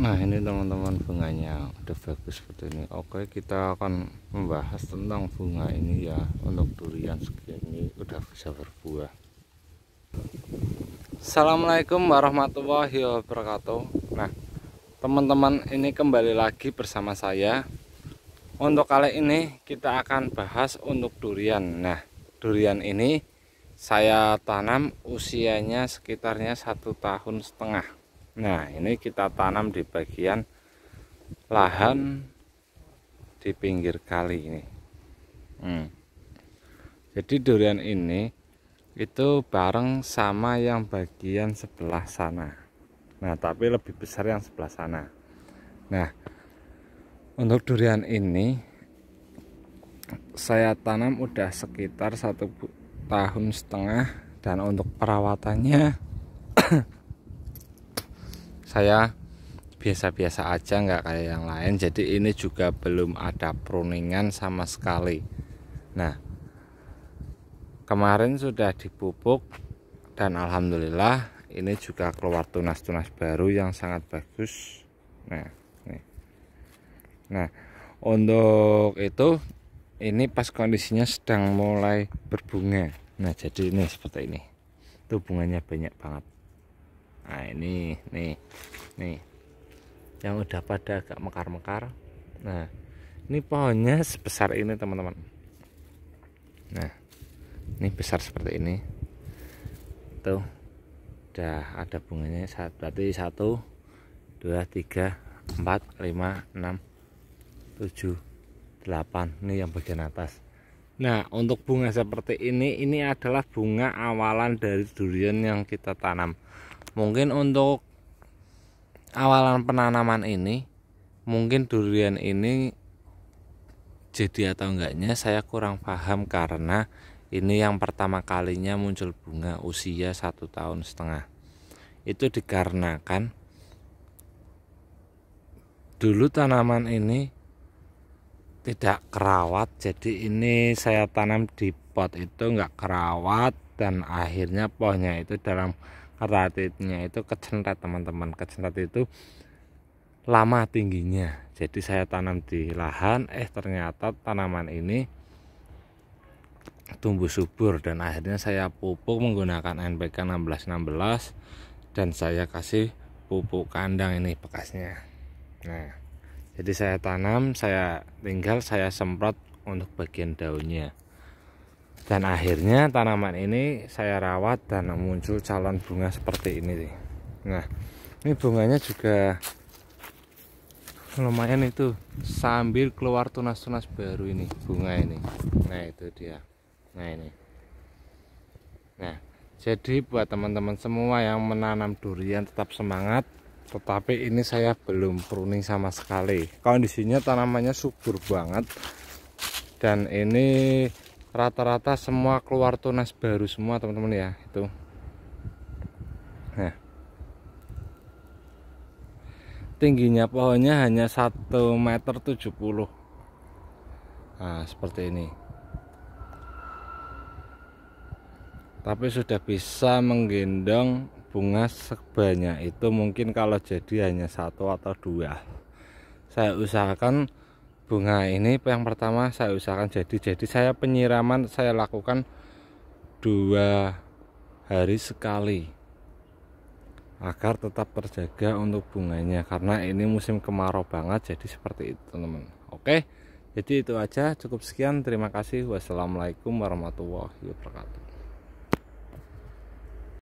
Nah ini teman-teman bunganya udah bagus seperti ini Oke kita akan membahas tentang bunga ini ya Untuk durian segini udah bisa berbuah Assalamualaikum warahmatullahi wabarakatuh Nah teman-teman ini kembali lagi bersama saya Untuk kali ini kita akan bahas untuk durian Nah durian ini saya tanam usianya sekitarnya satu tahun setengah nah ini kita tanam di bagian lahan di pinggir kali ini hmm. jadi durian ini itu bareng sama yang bagian sebelah sana nah tapi lebih besar yang sebelah sana nah untuk durian ini saya tanam udah sekitar satu tahun setengah dan untuk perawatannya saya biasa-biasa aja nggak kayak yang lain jadi ini juga belum ada pruningan sama sekali nah kemarin sudah dipupuk dan alhamdulillah ini juga keluar tunas-tunas baru yang sangat bagus nah nih. nah untuk itu ini pas kondisinya sedang mulai berbunga nah jadi ini seperti ini itu bunganya banyak banget nah ini nih nih yang udah pada agak mekar-mekar nah ini pohonnya sebesar ini teman-teman nah ini besar seperti ini tuh udah ada bunganya saat berarti satu dua tiga empat lima enam tujuh delapan ini yang bagian atas nah untuk bunga seperti ini ini adalah bunga awalan dari durian yang kita tanam mungkin untuk awalan penanaman ini mungkin durian ini jadi atau enggaknya saya kurang paham karena ini yang pertama kalinya muncul bunga usia satu tahun setengah itu dikarenakan dulu tanaman ini tidak kerawat jadi ini saya tanam di pot itu enggak kerawat dan akhirnya pohonnya itu dalam ratitnya itu kecentrat teman-teman kecentrat itu lama tingginya jadi saya tanam di lahan eh ternyata tanaman ini tumbuh subur dan akhirnya saya pupuk menggunakan NPK 1616 dan saya kasih pupuk kandang ini bekasnya nah jadi saya tanam saya tinggal saya semprot untuk bagian daunnya dan akhirnya tanaman ini saya rawat dan muncul calon bunga seperti ini nah ini bunganya juga lumayan itu sambil keluar tunas-tunas baru ini bunga ini nah itu dia nah ini nah jadi buat teman-teman semua yang menanam durian tetap semangat tetapi ini saya belum pruning sama sekali kondisinya tanamannya subur banget dan ini rata-rata semua keluar tunas baru semua teman-teman ya itu nah tingginya pohonnya hanya 1 meter 70 nah seperti ini tapi sudah bisa menggendong bunga sebanyak itu mungkin kalau jadi hanya satu atau dua saya usahakan bunga ini yang pertama saya usahakan jadi jadi saya penyiraman saya lakukan dua hari sekali agar tetap terjaga untuk bunganya karena ini musim kemarau banget jadi seperti itu teman-teman oke jadi itu aja cukup sekian terima kasih wassalamualaikum warahmatullahi wabarakatuh